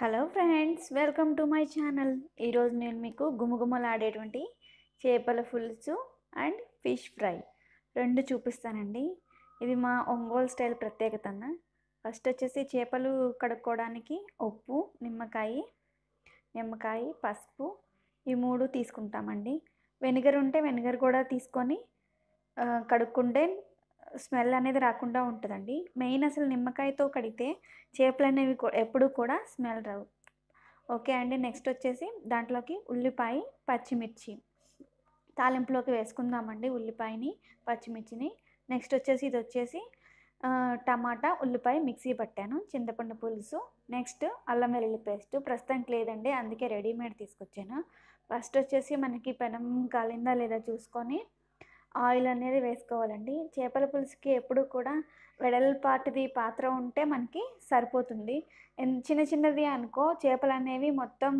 hello friends welcome to my channel ఈరోజు నేను మీకు గుమగుమలాడేటువంటి చేపల పులుసు అండ్ ఫిష్ ఫ్రై రెండు చూపిస్తానండి ఇది మా ఒంగోలు స్టైల్ ప్రత్యేకత ఫస్ట్ వచ్చేసి చేపలు కడుక్కోవడానికి ఉప్పు నిమ్మకాయ నిమ్మకాయ పసుపు ఈ మూడు తీసుకుంటామండి వెనిగర్ ఉంటే వెనిగర్ కూడా తీసుకొని కడుక్కుంటే స్మెల్ అనేది రాకుండా ఉంటుందండి మెయిన్ అసలు నిమ్మకాయతో కడిగితే చేపలు అనేవి ఎప్పుడు కూడా స్మెల్ రావు ఓకే అండి నెక్స్ట్ వచ్చేసి దాంట్లోకి ఉల్లిపాయ పచ్చిమిర్చి తాలింపులోకి వేసుకుందామండి ఉల్లిపాయని పచ్చిమిర్చిని నెక్స్ట్ వచ్చేసి ఇది వచ్చేసి టమాటా ఉల్లిపాయ మిక్సీ పట్టాను చింతపండు పులుసు నెక్స్ట్ అల్లం వెల్లుల్లి పేస్ట్ ప్రస్తుతానికి లేదండి అందుకే రెడీమేడ్ తీసుకొచ్చాను ఫస్ట్ వచ్చేసి మనకి పెనం కాలిందా లేదా చూసుకొని ఆయిల్ అనేది వేసుకోవాలండి చేపల పులుసుకి ఎప్పుడు కూడా వెడల్పాటిది పాత్ర ఉంటే మనకి సరిపోతుంది చిన్న చిన్నది అనుకో చేపలు అనేవి మొత్తం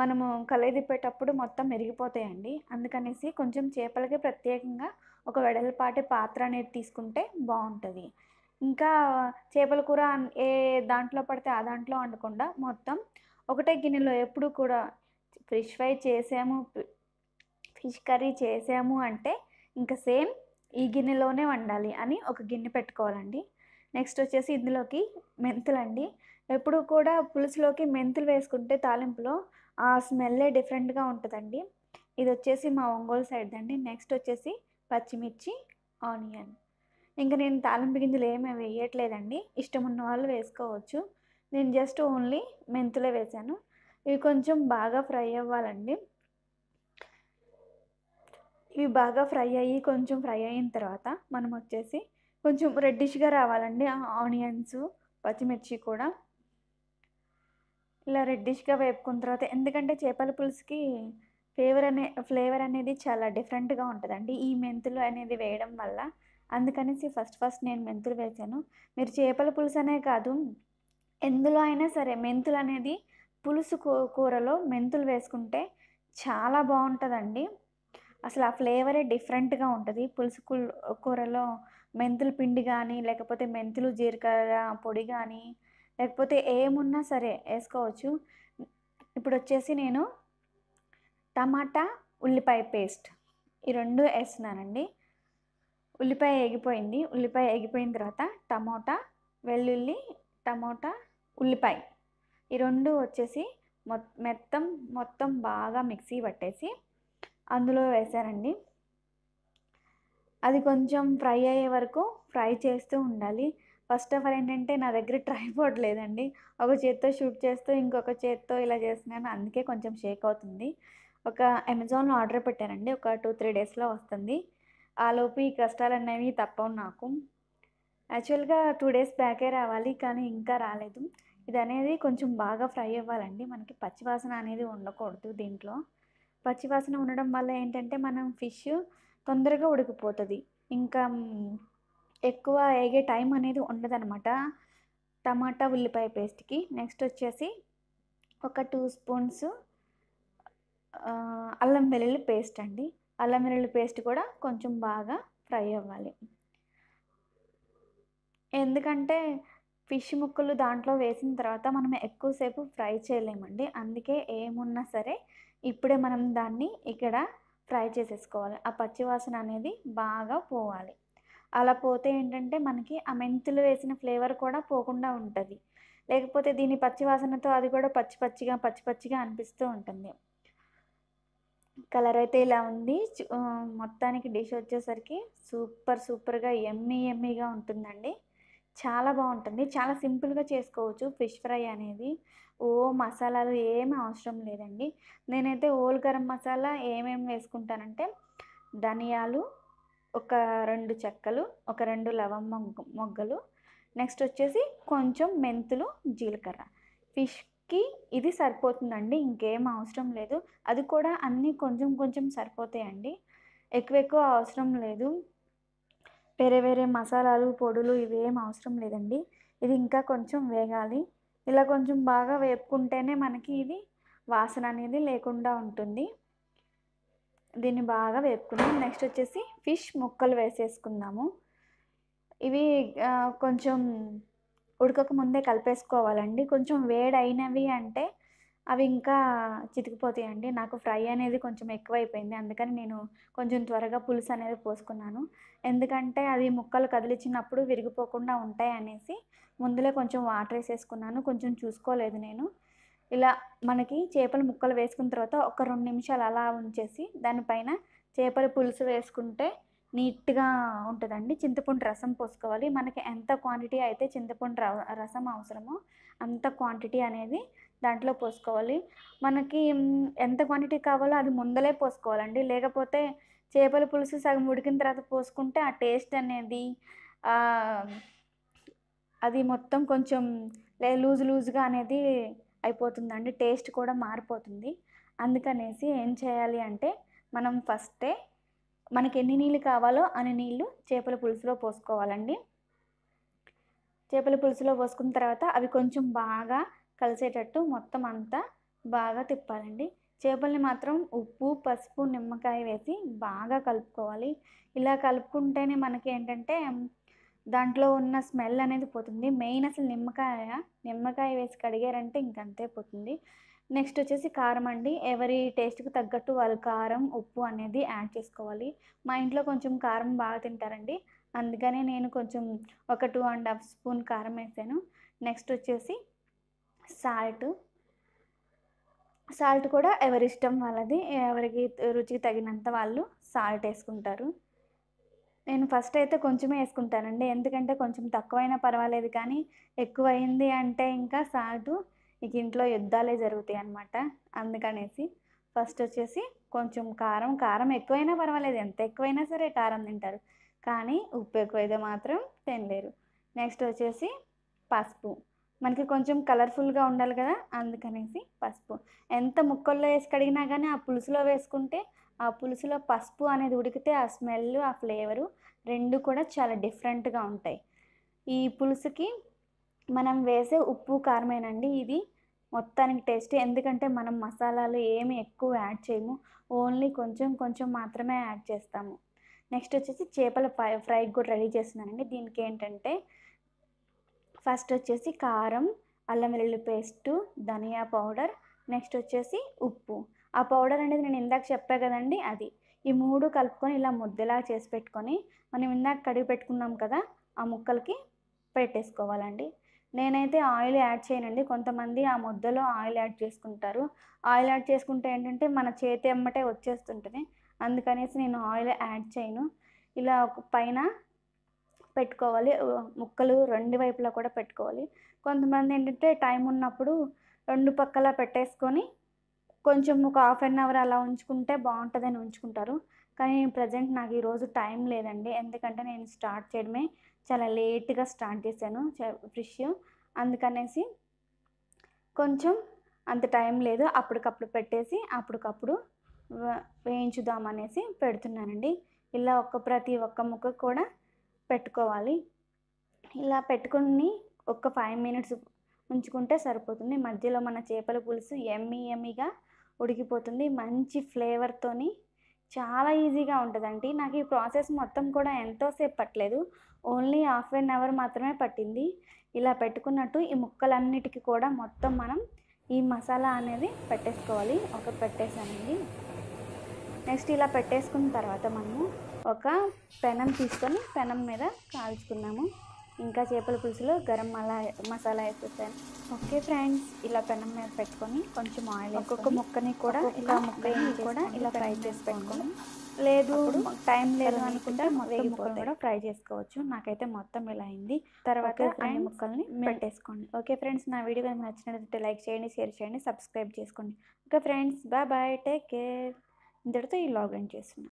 మనము కలయిదిప్పేటప్పుడు మొత్తం మెరిగిపోతాయండి అందుకనేసి కొంచెం చేపలకి ప్రత్యేకంగా ఒక వెడల్పాటి పాత్ర అనేది తీసుకుంటే బాగుంటుంది ఇంకా చేపల కూర ఏ దాంట్లో పడితే ఆ దాంట్లో వండకుండా మొత్తం ఒకటే గిన్నెలో ఎప్పుడు కూడా ఫిష్ ఫ్రై చేసాము ఫిష్ కర్రీ చేసాము అంటే ఇంకా సేమ్ ఈ గిన్నెలోనే వండాలి అని ఒక గిన్నె పెట్టుకోవాలండి నెక్స్ట్ వచ్చేసి ఇందులోకి మెంతులు అండి ఎప్పుడు కూడా పులుసులోకి మెంతులు వేసుకుంటే తాలింపులో ఆ స్మెల్లే డిఫరెంట్గా ఉంటుందండి ఇది వచ్చేసి మా ఒంగోలు సైడ్ అండి నెక్స్ట్ వచ్చేసి పచ్చిమిర్చి ఆనియన్ ఇంకా నేను తాలింపు గింజలు ఏమీ వేయట్లేదండి ఇష్టం ఉన్న వాళ్ళు వేసుకోవచ్చు నేను జస్ట్ ఓన్లీ మెంతులే వేశాను ఇవి కొంచెం బాగా ఫ్రై అవ్వాలండి ఇవి బాగా ఫ్రై అయ్యి కొంచెం ఫ్రై అయిన తర్వాత మనం వచ్చేసి కొంచెం రెడ్డిష్గా రావాలండి ఆనియన్స్ పచ్చిమిర్చి కూడా ఇలా రెడ్డిష్గా వేపుకున్న తర్వాత ఎందుకంటే చేపల పులుసుకి ఫ్లేవర్ అనే ఫ్లేవర్ అనేది చాలా డిఫరెంట్గా ఉంటుందండి ఈ మెంతులు అనేది వేయడం వల్ల అందుకనేసి ఫస్ట్ ఫస్ట్ నేను మెంతులు వేసాను మీరు చేపల పులుసు అనే కాదు ఎందులో అయినా సరే మెంతులు అనేది పులుసు కూరలో మెంతులు వేసుకుంటే చాలా బాగుంటుందండి అసలు ఆ ఫ్లేవరే డిఫరెంట్గా ఉంటుంది పులుసు కూరలో మెంతుల పిండి కానీ లేకపోతే మెంతులు జీలకర్ర పొడి కానీ లేకపోతే ఏమున్నా సరే వేసుకోవచ్చు ఇప్పుడు వచ్చేసి నేను టమాటా ఉల్లిపాయ పేస్ట్ ఈ రెండు వేస్తున్నానండి ఉల్లిపాయ ఎగిపోయింది ఉల్లిపాయ ఎగిపోయిన తర్వాత టమోటా వెల్లుల్లి టమోటా ఉల్లిపాయ ఈ రెండు వచ్చేసి మొ మొత్తం మొత్తం బాగా మిక్సీ పట్టేసి అందులో వేసారండి అది కొంచెం ఫ్రై అయ్యే వరకు ఫ్రై చేస్తూ ఉండాలి ఫస్ట్ ఆఫ్ ఆల్ ఏంటంటే నా దగ్గర ట్రైపోర్డ్ లేదండి ఒక చేత్తో షూట్ చేస్తూ ఇంకొక చేత్తో ఇలా చేస్తున్నాను అందుకే కొంచెం షేక్ అవుతుంది ఒక అమెజాన్లో ఆర్డర్ పెట్టానండి ఒక టూ త్రీ డేస్లో వస్తుంది ఆలోపు ఈ కష్టాలు అనేవి తప్పవు నాకు యాక్చువల్గా టూ డేస్ బ్యాకే రావాలి కానీ ఇంకా రాలేదు ఇది అనేది కొంచెం బాగా ఫ్రై అవ్వాలండి మనకి పచ్చివాసన అనేది ఉండకూడదు దీంట్లో పచ్చివాసన ఉండడం వల్ల ఏంటంటే మనం ఫిష్ తొందరగా ఉడికిపోతుంది ఇంకా ఎక్కువ ఏగే టైం అనేది ఉండదనమాట టమాటా ఉల్లిపాయ పేస్ట్కి నెక్స్ట్ వచ్చేసి ఒక టూ స్పూన్స్ అల్లం వెల్లుల్లి పేస్ట్ అండి అల్లం వెల్లుల్లి పేస్ట్ కూడా కొంచెం బాగా ఫ్రై అవ్వాలి ఎందుకంటే ఫిష్ ముక్కలు దాంట్లో వేసిన తర్వాత మనం ఎక్కువసేపు ఫ్రై చేయలేమండి అందుకే ఏమున్నా సరే ఇప్పుడే మనం దాన్ని ఇక్కడ ఫ్రై చేసేసుకోవాలి ఆ పచ్చివాసన అనేది బాగా పోవాలి అలా పోతే ఏంటంటే మనకి ఆ మెంతులు వేసిన ఫ్లేవర్ కూడా పోకుండా ఉంటుంది లేకపోతే దీని పచ్చివాసనతో అది కూడా పచ్చి పచ్చిగా పచ్చి పచ్చిగా అనిపిస్తూ ఉంటుంది కలర్ అయితే ఇలా ఉంది మొత్తానికి డిష్ వచ్చేసరికి సూపర్ సూపర్గా ఎమ్మీ ఎమ్మీగా ఉంటుందండి చాలా బాగుంటుంది చాలా సింపుల్గా చేసుకోవచ్చు ఫిష్ ఫ్రై అనేది ఓ మసాలాలు ఏమి అవసరం లేదండి నేనైతే ఓల్ గరం మసాలా ఏమేమి వేసుకుంటానంటే ధనియాలు ఒక రెండు చెక్కలు ఒక రెండు లవం మొగ్గలు నెక్స్ట్ వచ్చేసి కొంచెం మెంతులు జీలకర్ర ఫిష్కి ఇది సరిపోతుందండి ఇంకేం అవసరం లేదు అది కూడా అన్నీ కొంచెం కొంచెం సరిపోతాయండి ఎక్కువ ఎక్కువ అవసరం లేదు వేరే వేరే మసాలాలు పొడులు ఇవేం అవసరం లేదండి ఇది ఇంకా కొంచెం వేగాలి ఇలా కొంచెం బాగా వేపుకుంటేనే మనకి ఇది వాసన అనేది లేకుండా ఉంటుంది దీన్ని బాగా వేపుకుందాం నెక్స్ట్ వచ్చేసి ఫిష్ ముక్కలు వేసేసుకుందాము ఇవి కొంచెం ఉడకక ముందే కలిపేసుకోవాలండి కొంచెం వేడైనవి అంటే అవి ఇంకా చితికిపోతాయండి నాకు ఫ్రై అనేది కొంచెం ఎక్కువైపోయింది అందుకని నేను కొంచెం త్వరగా పులుసు అనేది పోసుకున్నాను ఎందుకంటే అది ముక్కలు కదిలిచ్చినప్పుడు విరిగిపోకుండా ఉంటాయి అనేసి ముందులే కొంచెం వాటర్ వేసేసుకున్నాను కొంచెం చూసుకోలేదు నేను ఇలా మనకి చేపల ముక్కలు వేసుకున్న తర్వాత ఒక రెండు నిమిషాలు అలా ఉంచేసి దానిపైన చేపల పులుసు వేసుకుంటే నీట్గా ఉంటుందండి చింతపండు రసం పోసుకోవాలి మనకి ఎంత క్వాంటిటీ అయితే చింతపండు రసం అవసరమో అంత క్వాంటిటీ అనేది దాంట్లో పోసుకోవాలి మనకి ఎంత క్వాంటిటీ కావాలో అది ముందలే పోసుకోవాలండి లేకపోతే చేపల పులుసు సగం ఉడికిన తర్వాత పోసుకుంటే ఆ టేస్ట్ అనేది అది మొత్తం కొంచెం లే లూజ్ లూజ్గా అనేది అయిపోతుందండి టేస్ట్ కూడా మారిపోతుంది అందుకనేసి ఏం చేయాలి అంటే మనం ఫస్టే మనకి ఎన్ని నీళ్ళు కావాలో అన్ని నీళ్ళు చేపల పులుసులో పోసుకోవాలండి చేపల పులుసులో పోసుకున్న తర్వాత అవి కొంచెం బాగా కలిసేటట్టు మొత్తం అంతా బాగా తిప్పాలండి చేపల్ని మాత్రం ఉప్పు పసుపు నిమ్మకాయ వేసి బాగా కలుపుకోవాలి ఇలా కలుపుకుంటేనే మనకి ఏంటంటే దాంట్లో ఉన్న స్మెల్ అనేది పోతుంది మెయిన్ అసలు నిమ్మకాయ నిమ్మకాయ వేసి కడిగారంటే ఇంకంతే పోతుంది నెక్స్ట్ వచ్చేసి కారం అండి ఎవరి టేస్ట్కి తగ్గట్టు వాళ్ళు కారం ఉప్పు అనేది యాడ్ చేసుకోవాలి మా ఇంట్లో కొంచెం కారం బాగా తింటారండి అందుకనే నేను కొంచెం ఒక టూ అండ్ హాఫ్ స్పూన్ కారం వేసాను నెక్స్ట్ వచ్చేసి సాల్ట్ సాల్ట్ కూడా ఎవరిష్టం వాళ్ళది ఎవరికి రుచికి తగినంత వాళ్ళు సాల్ట్ వేసుకుంటారు నేను ఫస్ట్ అయితే కొంచెమే వేసుకుంటానండి ఎందుకంటే కొంచెం తక్కువైనా పర్వాలేదు కానీ ఎక్కువైంది అంటే ఇంకా సాల్ట్ ఇక ఇంట్లో యుద్ధాలే జరుగుతాయి అన్నమాట అందుకనేసి ఫస్ట్ వచ్చేసి కొంచెం కారం కారం ఎక్కువైనా పర్వాలేదు ఎంత ఎక్కువైనా సరే కారం తింటారు కానీ ఉప్పు ఎక్కువైతే మాత్రం తినలేరు నెక్స్ట్ వచ్చేసి పసుపు మనకి కొంచెం కలర్ఫుల్గా ఉండాలి కదా అందుకనేసి పసుపు ఎంత ముక్కల్లో వేసి కడిగినా కానీ ఆ పులుసులో వేసుకుంటే ఆ పులుసులో పసుపు అనేది ఉడికితే ఆ స్మెల్ ఆ ఫ్లేవరు రెండు కూడా చాలా డిఫరెంట్గా ఉంటాయి ఈ పులుసుకి మనం వేసే ఉప్పు కారమేనండి ఇది మొత్తానికి టేస్ట్ ఎందుకంటే మనం మసాలాలు ఏమి ఎక్కువ యాడ్ చేయము ఓన్లీ కొంచెం కొంచెం మాత్రమే యాడ్ చేస్తాము నెక్స్ట్ వచ్చేసి చేపల ఫ్రై ఫ్రై కూడా రెడీ చేస్తున్నానండి దీనికి ఏంటంటే ఫస్ట్ వచ్చేసి కారం అల్లం వెల్లుల్లి పేస్టు ధనియా పౌడర్ నెక్స్ట్ వచ్చేసి ఉప్పు ఆ పౌడర్ అనేది నేను ఇందాక చెప్పా కదండి అది ఈ మూడు కలుపుకొని ఇలా ముద్దలా చేసి పెట్టుకొని మనం ఇందాక కడిగి పెట్టుకున్నాం కదా ఆ ముక్కలకి పెట్టేసుకోవాలండి నేనైతే ఆయిల్ యాడ్ చేయనండి కొంతమంది ఆ ముద్దలో ఆయిల్ యాడ్ చేసుకుంటారు ఆయిల్ యాడ్ చేసుకుంటే ఏంటంటే మన చేతి అమ్మటే వచ్చేస్తుంటుంది అందుకనేసి నేను ఆయిల్ యాడ్ చేయను ఇలా ఒక పైన పెట్టుకోవాలి ముక్కలు రెండు వైపులా కూడా పెట్టుకోవాలి కొంతమంది ఏంటంటే టైం ఉన్నప్పుడు రెండు పక్కల పెట్టేసుకొని కొంచెం ఒక హాఫ్ అన్ అవర్ అలా ఉంచుకుంటే బాగుంటుందని ఉంచుకుంటారు కానీ ప్రజెంట్ నాకు ఈరోజు టైం లేదండి ఎందుకంటే నేను స్టార్ట్ చేయడమే చాలా లేట్గా స్టార్ట్ చేశాను ఫ్రిష్ అందుకనేసి కొంచెం అంత టైం లేదు అప్పటికప్పుడు పెట్టేసి అప్పటికప్పుడు వేయించుదామనేసి పెడుతున్నానండి ఇలా ఒక్క ప్రతి ఒక్క ముక్క కూడా పెట్టుకోవాలి ఇలా పెట్టుకుని ఒక ఫైవ్ మినిట్స్ ఉంచుకుంటే సరిపోతుంది మధ్యలో మన చేపల పులుసు ఎమ్మి ఎమ్మిగా ఉడికిపోతుంది మంచి ఫ్లేవర్తోని చాలా ఈజీగా ఉంటుందండి నాకు ఈ ప్రాసెస్ మొత్తం కూడా ఎంతోసేపు పట్టలేదు ఓన్లీ హాఫ్ అన్ అవర్ మాత్రమే పట్టింది ఇలా పెట్టుకున్నట్టు ఈ ముక్కలన్నిటికీ కూడా మొత్తం మనం ఈ మసాలా అనేది పెట్టేసుకోవాలి ఒక పెట్టేసానండి నెక్స్ట్ ఇలా పెట్టేసుకున్న తర్వాత మనము ఒక పెనం తీసుకొని పెనం మీద కాల్చుకున్నాము ఇంకా చేపల పులుసులో గరం మలా మసాలా వేసేసాను ఓకే ఫ్రెండ్స్ ఇలా పెనం మీద పెట్టుకొని కొంచెం ఆయిల్ ఒక్కొక్క ముక్కని కూడా ఇలా ముక్కని కూడా ఇలా ఫ్రై చేసి పెట్టుకోండి లేదు టైం లేదు అనుకుంటే మొత్తం ముక్కలు కూడా ఫ్రై చేసుకోవచ్చు నాకైతే మొత్తం ఇలా అయింది తర్వాత ఆయన ముక్కల్ని పెట్టేసుకోండి ఓకే ఫ్రెండ్స్ నా వీడియో కనుక నచ్చినట్లయితే లైక్ చేయండి షేర్ చేయండి సబ్స్క్రైబ్ చేసుకోండి okay friends bye bye take care ఇంతటితో ఈ లాగిన్ చేస్తున్నాను